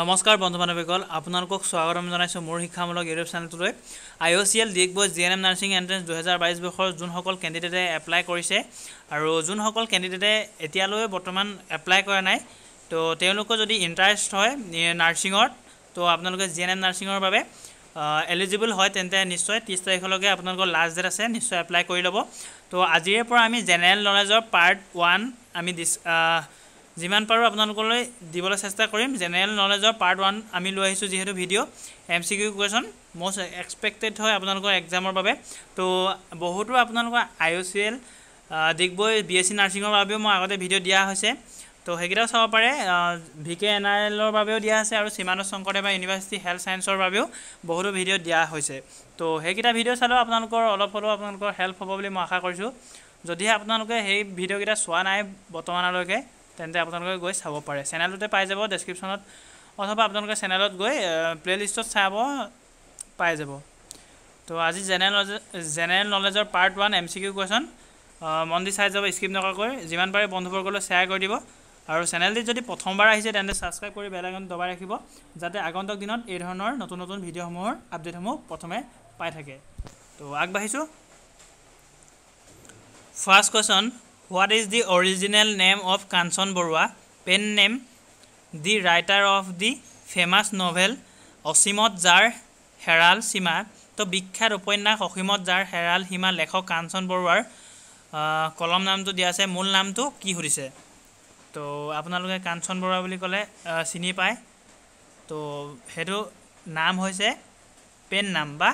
নমস্কাৰ বন্ধু বান্ধৱীসকল আপোনালোকক স্বাগতম জনাইছোঁ মোৰ শিক্ষামূলক ইউটিউব চেনেলটোলৈ I O' C L Digboi G N M nursing entrance দুহেজাৰ বাইছ বৰ্ষৰ যোনসকল কেণ্ডিডেটে এপ্লাই কৰিছে আৰু যোনসকল কেণ্ডিডেটে এতিয়ালৈ বৰ্তমান এপ্লাই কৰা নাই তো তেওঁলোকৰ যদি ইণ্টাৰেষ্ট হয় নাৰ্ছিঙত তো আপোনালোকে জি এন এম নাৰ্ছিঙৰ বাবে এলিজিবল হয় তেন্তে নিশ্চয় ত্ৰিছ তাৰিখলৈকে আপোনালোকৰ লাষ্ট ডেট আছে নিশ্চয় এপ্লাই কৰি ল'ব তো আজিৰে পৰা আমি জেনেৰেল নলেজৰ পাৰ্ট ওৱান আমি ডিছ যিমান পাৰোঁ আপোনালোকলৈ দিবলৈ চেষ্টা কৰিম জেনেৰেল নলেজৰ পাৰ্ট ওৱান আমি লৈ আহিছোঁ যিহেতু video' M C Q question most expected হয় আপোনালোকৰ এক্সামৰ বাবে তো বহুতো আপোনালোকৰ I O' C L Digboi B S C নাৰ্ছিঙৰ বাবেও মই আগতে ভিডিঅ' দিয়া হৈছে তো সেইকেইটাও চাব পাৰে ভি কে এন আৰ এলৰ বাবেও দিয়া আছে আৰু শ্ৰীমানু শংকৰদেৱ ইউনিভাৰ্চিটি হেল্থ চায়েন্সৰ বাবেও বহুতো ভিডিঅ' দিয়া হৈছে তো সেইকেইটা ভিডিঅ' চালেও আপোনালোকৰ অলপ হ'লেও আপোনালোকৰ হেল্প হ'ব বুলি মই আশা কৰিছোঁ যদিহে আপোনালোকে সেই ভিডিঅ'কেইটা চোৱা নাই বৰ্তমানলৈকে তেন্তে আপোনালোকে গৈ চাব পাৰে চেনেলটোতে পাই যাব ডেছক্ৰিপশ্যনত অথবা আপোনালোকে চেনেলত গৈ প্লে'লিষ্টত চাব পাই যাব তো আজি জেনেৰেল নলেজ জেনেৰেল নলেজৰ part one M C Q question মন দি চাই যাব স্কিপ নকৰাকৈ যিমান পাৰে বন্ধুবৰ্গলৈ শ্বেয়াৰ কৰি দিব আৰু চেনেলটিত যদি প্ৰথমবাৰ আহিছে তেন্তে ছাবস্ক্ৰাইব কৰি বেল আইকন দবাই ৰাখিব যাতে আগন্তুক দিনত এই ধৰণৰ নতুন নতুন ভিডিঅ'সমূহৰ আপডেটসমূহ প্ৰথমে পাই থাকে তো আগবাঢ়িছোঁ first question what is the original name of Kanchan Barua pen name the writer of the famous novel Asimat Jar হেৰাল সীমা তো বিখ্যাত উপন্যাস অসীমত যাৰ হেৰাল সীমা লেখক কাঞ্চন বৰুৱাৰ কলম নামটো দিয়া আছে মূল নামটো কি সুধিছে তো আপোনালোকে কাঞ্চন বৰুৱা বুলি ক'লে চিনি পায় তো সেইটো নাম হৈছে পেন নাম বা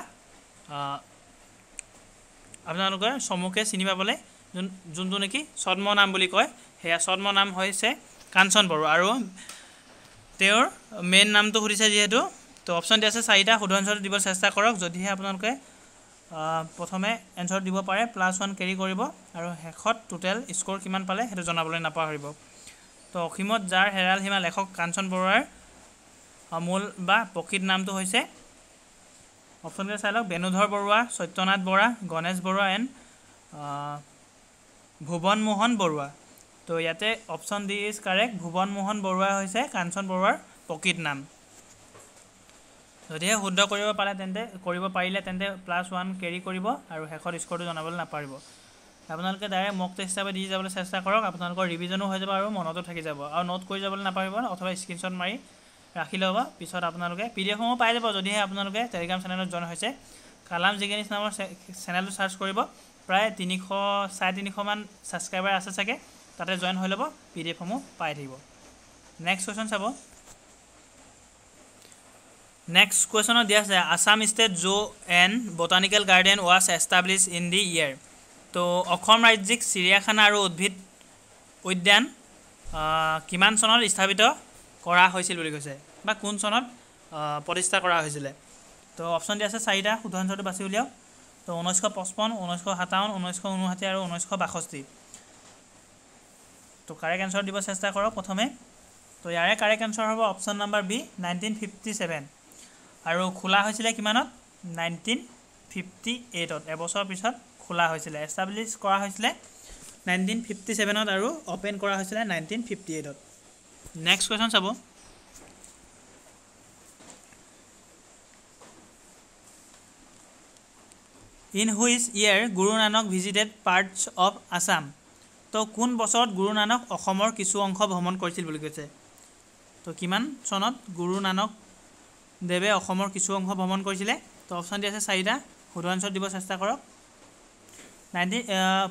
আপোনালোকৰ চমুকৈ চিনি পাবলৈ যোন যোনটো নেকি ছদ্মনাম বুলি কয় সেয়া ছদ্মনাম হৈছে কাঞ্চন বড়ো আৰু তেওঁৰ মেইন নামটো সুধিছে যিহেতু তো অপশ্যন দি আছে চাৰিটা শুধু এঞ্চাৰটো দিব চেষ্টা কৰক যদিহে আপোনালোকে প্ৰথমে এঞ্চাৰ দিব পাৰে প্লাছ ওৱান কেৰি কৰিব আৰু শেষত টোটেল স্ক'ৰ কিমান পালে সেইটো জনাবলৈ নাপাহৰিব তো অসীমত যাৰ হেৰাল সীমা লেখক কাঞ্চন বৰুৱাৰ মূল বা প্ৰকৃত নামটো হৈছে অপশ্যনকে চাই লওক বেণুধৰ বৰুৱা সত্যনাথ বৰা গণেশ বৰুৱা এণ্ড ভুৱন মোহন বৰুৱা তো ইয়াতে option D is correct Bhuban Mohan Barua হৈছে কাঞ্চন বৰুৱাৰ প্ৰকৃত নাম যদিহে শুদ্ধ কৰিব পাৰে তেন্তে কৰিব পাৰিলে তেন্তে প্লাছ ওৱান কেৰি কৰিব আৰু শেষত স্ক'ৰটো জনাবলৈ নাপাৰিব আপোনালোকে ডাইৰেক্ট মক টেষ্ট হিচাপে দি যাবলৈ চেষ্টা কৰক আপোনালোকৰ ৰিভিজনো হৈ যাব আৰু মনতো থাকি যাব আৰু নোট কৰি যাবলৈ নাপাৰিব অথবা স্ক্ৰীণশ্বট মাৰি ৰাখি ল'ব পিছত আপোনালোকে পি ডি এফসমূহ পাই যাব যদিহে আপোনালোকে টেলিগ্ৰাম চেনেলত জইন হৈছে কালাম জিগেনিছ নামৰ চেনেলটো চাৰ্চ কৰিব প্ৰায় তিনিশ চাৰে তিনিশমান ছাবস্ক্ৰাইবাৰ আছে চাগে তাতে জইন হৈ ল'ব পি ডি এফসমূহ পাই থাকিব নেক্সট কুৱেশ্যন চাব নেক্সট কুৱেশ্যনত দিয়া আছে Assam state zoo and botanical garden was establish in the year তো অসম ৰাজ্যিক চিৰিয়াখানা আৰু উদ্ভিদ উদ্যান কিমান চনত স্থাপিত কৰা হৈছিল বুলি কৈছে বা কোন চনত প্ৰতিষ্ঠা কৰা হৈছিলে তো অপশ্যন দিয়া আছে চাৰিটা শুধৰাঞ্চলটো বাছি উলিয়াওক তো ঊনৈছশ পঁচপন্ন ঊনৈছশ সাতাৱন্ন ঊনৈছশ ঊনষাঠি আৰু ঊনৈছশ বাষষ্ঠি তো কাৰেক্ট এনচাৰ দিব চেষ্টা কৰক প্ৰথমে তো ইয়াৰে কাৰেক্ট এনচাৰ হ'ব option number B nineteen fifty seven আৰু খোলা হৈছিলে কিমানত নাইনটিন ফিফটি এইটত এবছৰৰ পিছত খোলা হৈছিলে এষ্টাব্লিছ কৰা হৈছিলে নাইনটিন ফিফটি ছেভেনত আৰু অ'পেন কৰা হৈছিলে নাইনটিন ফিফটি এইটত নেক্সট কুৱেশ্যন চাব in which year Guru Nanak visited parts of Assam তো কোন বছৰত গুৰু নানক অসমৰ কিছু অংশ ভ্ৰমণ কৰিছিল বুলি কৈছে তো কিমান চনত গুৰু নানক দেৱে অসমৰ কিছু অংশ ভ্ৰমণ কৰিছিলে তো অপশ্যন দি আছে চাৰিটা শুধু এঞ্চাৰ দিব চেষ্টা কৰক নাইণ্টি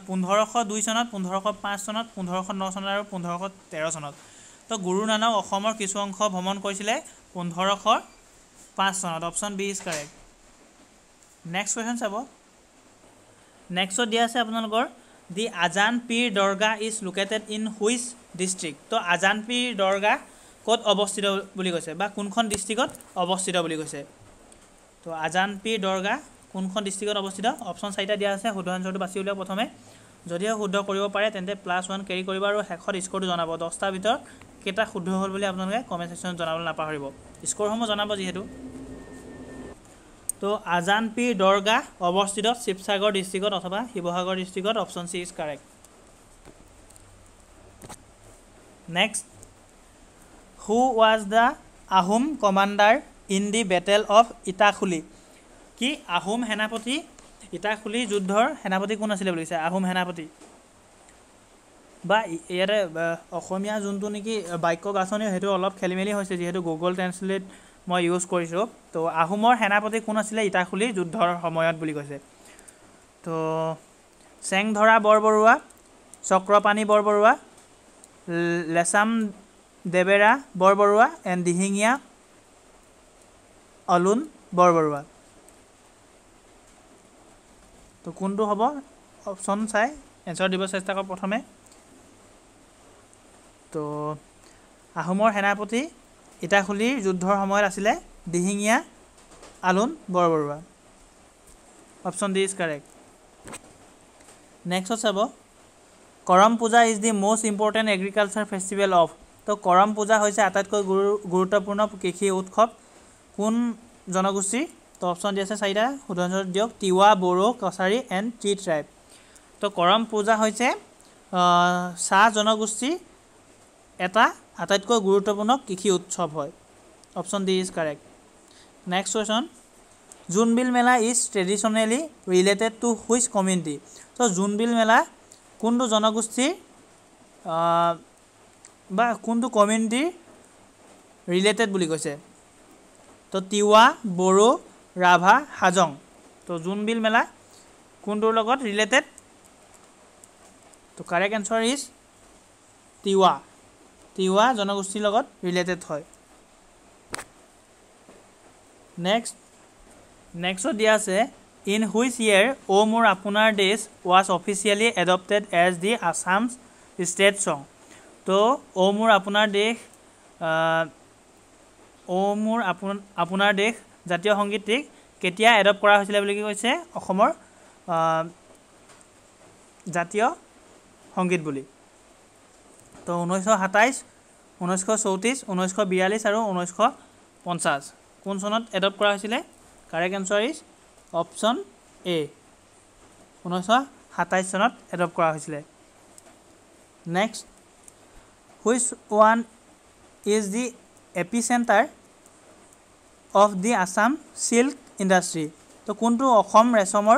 পোন্ধৰশ দুই চনত পোন্ধৰশ পাঁচ চনত পোন্ধৰশ ন চনত আৰু পোন্ধৰশ তেৰ চনত তো গুৰু নানক অসমৰ কিছু অংশ ভ্ৰমণ কৰিছিলে পোন্ধৰশ পাঁচ চনত option B is correct next question চাব নেক্সট দিয়া আছে আপোনালোকৰ the Azan Pir Dargah is located in which district তো আজান পীৰ দৰগাহ ক'ত অৱস্থিত বুলি কৈছে বা কোনখন ডিষ্ট্ৰিকত অৱস্থিত বুলি কৈছে তো আজান পীৰ দৰগাহ কোনখন ডিষ্ট্ৰিকত অৱস্থিত অপশ্যন চাৰিটা দিয়া আছে শুদ্ধ এঞ্চাৰটো বাছি উলিয়াওক প্ৰথমে যদিহে শুদ্ধ কৰিব পাৰে তেন্তে প্লাছ ওৱান কেৰি কৰিব আৰু শেষত স্ক'ৰটো জনাব দহটাৰ ভিতৰত কেইটা শুদ্ধ হ'ল বুলি আপোনালোকে কমেণ্ট ছেকশ্যনত জনাবলৈ নাপাহৰিব স্ক'ৰসমূহ জনাব যিহেতু তো আজান পি দৰগাহ অৱস্থিত শিৱসাগৰ ডিষ্ট্ৰিক্টত অথবা শিৱসাগৰ ডিষ্ট্ৰিক্টত option C is correct next who was the Ahom commander in the battle of Itakhuli কি আহোম সেনাপতি ইটাখুলি যুদ্ধৰ সেনাপতি কোন আছিলে বুলি কৈছে আহোম সেনাপতি বা ইয়াতে অসমীয়া যোনটো নেকি বাক্য গাঁথনি সেইটো অলপ খেলিমেলি হৈছে যিহেতু গুগল ট্ৰেঞ্চলেট মই ইউজ কৰিছোঁ তো আহোমৰ সেনাপতি কোন আছিলে ইটাখুলিৰ যুদ্ধৰ সময়ত বুলি কৈছে তো চেংধৰা বৰবৰুৱা চক্ৰপাণী বৰবৰুৱা লেচাম দেৱেৰা বৰবৰুৱা এণ্ড দিহিঙীয়া অলুন বৰবৰুৱা তো কোনটো হ'ব অপশ্যন চাই এঞ্চাৰ দিব চেষ্টা কৰক প্ৰথমে তো আহোমৰ সেনাপতি ইটাখুলিৰ যুদ্ধৰ সময়ত আছিলে Dihingia Alon Borbarua option D is correct next চাব Karam Puja is the most important agriculture festival of তো কৰম পূজা হৈছে আটাইতকৈ গুৰু গুৰুত্বপূৰ্ণ কৃষি উৎসৱ কোন জনগোষ্ঠী তো অপশ্যন দি আছে চাৰিটা সোধনজন দিয়ক Tiwa Bodo Kachari and tea tribe তো কৰম পূজা হৈছে চাহ জনগোষ্ঠী এটা আটাইতকৈ গুৰুত্বপূৰ্ণ কৃষি উৎসৱ হয় option D is correct next question Jonbeel Mela is traditionally related to which community চ' জুনবিল মেলা কোনটো জনগোষ্ঠীৰ বা কোনটো কমিউনিটিৰ ৰিলেটেড বুলি কৈছে তো তিৱা বড়ো ৰাভা হাজং তো জুনবিল মেলা কোনটোৰ লগত ৰিলেটেড তো correct answer is Tiwa Tiwa জনগোষ্ঠীৰ লগত ৰিলেটেড হয় নেক্সট নেক্সট দিয়া আছে in which year O' Mor Aponar Desh was officially adopted as the Assam's state song তো অ' মোৰ আপোনাৰ দেশ অ' মোৰ আপোন আপোনাৰ দেশ জাতীয় সংগীতটিক কেতিয়া এডপ্ট কৰা হৈছিলে বুলি কৈছে অসমৰ জাতীয় সংগীত বুলি তো ঊনৈছশ সাতাইছ ঊনৈছশ চৌত্ৰিছ ঊনৈছশ বিয়াল্লিছ আৰু ঊনৈছশ পঞ্চাছ কোন চনত এডপ্ট কৰা হৈছিলে correct answer is option A ঊনৈছশ সাতাইছ চনত এডপ্ট কৰা হৈছিলে next which one is the epicentre of the Assam silk industry তো কোনটো অসম ৰেচমৰ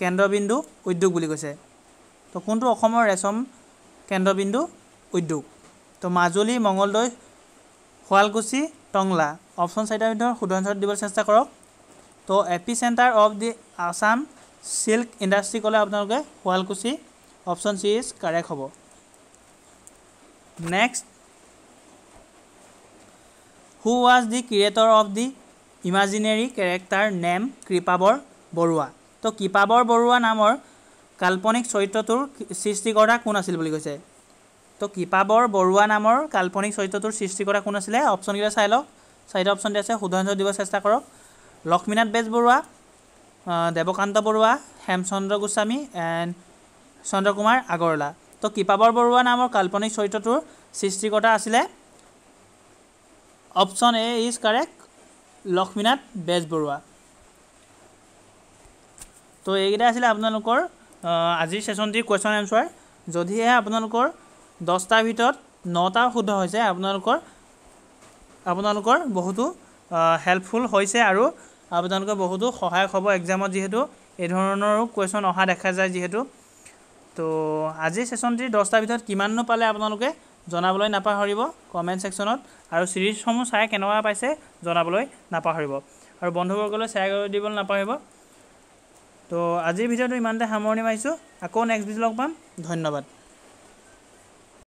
কেন্দ্ৰবিন্দু উদ্যোগ বুলি কৈছে তো কোনটো অসমৰ ৰেচম কেন্দ্ৰবিন্দু উদ্যোগ তো মাজুলী মঙলদৈ শুৱালকুচি টংলা অপশ্যন চাৰিটাৰ শুধৰণ দিবলৈ চেষ্টা কৰক তো epicentre of the Assam silk industry ক'লে আপোনালোকে Sualkuchi option C is correct হ'ব next who was the creator of the imaginary character name Kripabar Barua তো কৃপাবৰ বৰুৱা নামৰ কাল্পনিক চৰিত্ৰটোৰ সৃষ্টিকৰ্তা কোন আছিল বুলি কৈছে তো কৃপাবৰ বৰুৱা নামৰ কাল্পনিক চৰিত্ৰটোৰ সৃষ্টিকৰ্তা কোন আছিলে অপশ্যনকেইটা চাই লওক চাৰিটা অপশ্যন দি আছে সুধাঞ্জল দিব চেষ্টা কৰক লক্ষ্মীনাথ বেজবৰুৱা দেৱকান্ত বৰুৱা হেমচন্দ্ৰ গোস্বামী এণ্ড চন্দ্ৰকুমাৰ আগৰৱালা তো কৃপাবৰ বৰুৱা নামৰ কাল্পনিক চৰিত্ৰটোৰ সৃষ্টিকৰ্তা আছিলে option A is correct Lakshminath Bezbaruah তো এইকেইটা আছিলে আপোনালোকৰ আজিৰ ছেশ্যনটিৰ কুৱেশ্যন এনচাৰ যদিহে আপোনালোকৰ দহটাৰ ভিতৰত নটা শুদ্ধ হৈছে আপোনালোকৰ আপোনালোকৰ বহুতো হেল্পফুল হৈছে আৰু আপোনালোকৰ বহুতো সহায়ক হ'ব এক্সামত যিহেতু এইধৰণৰো কুৱেশ্যন অহা দেখা যায় যিহেতু তো আজিৰ ছেশ্যনটিৰ দহটাৰ ভিতৰত কিমাননো পালে আপোনালোকে জনাবলৈ নাপাহৰিব কমেণ্ট ছেকশ্যনত আৰু ছিৰিজসমূহ চাই কেনেকুৱা পাইছে জনাবলৈ নাপাহৰিব আৰু বন্ধুবৰ্গলৈ শ্বেয়াৰ কৰি দিবলৈ নাপাহৰিব তো আজিৰ ভিডিঅ'টো ইমানতে সামৰণি মাৰিছোঁ আকৌ নেক্সট ভিডিঅ' লগ পাম ধন্যবাদ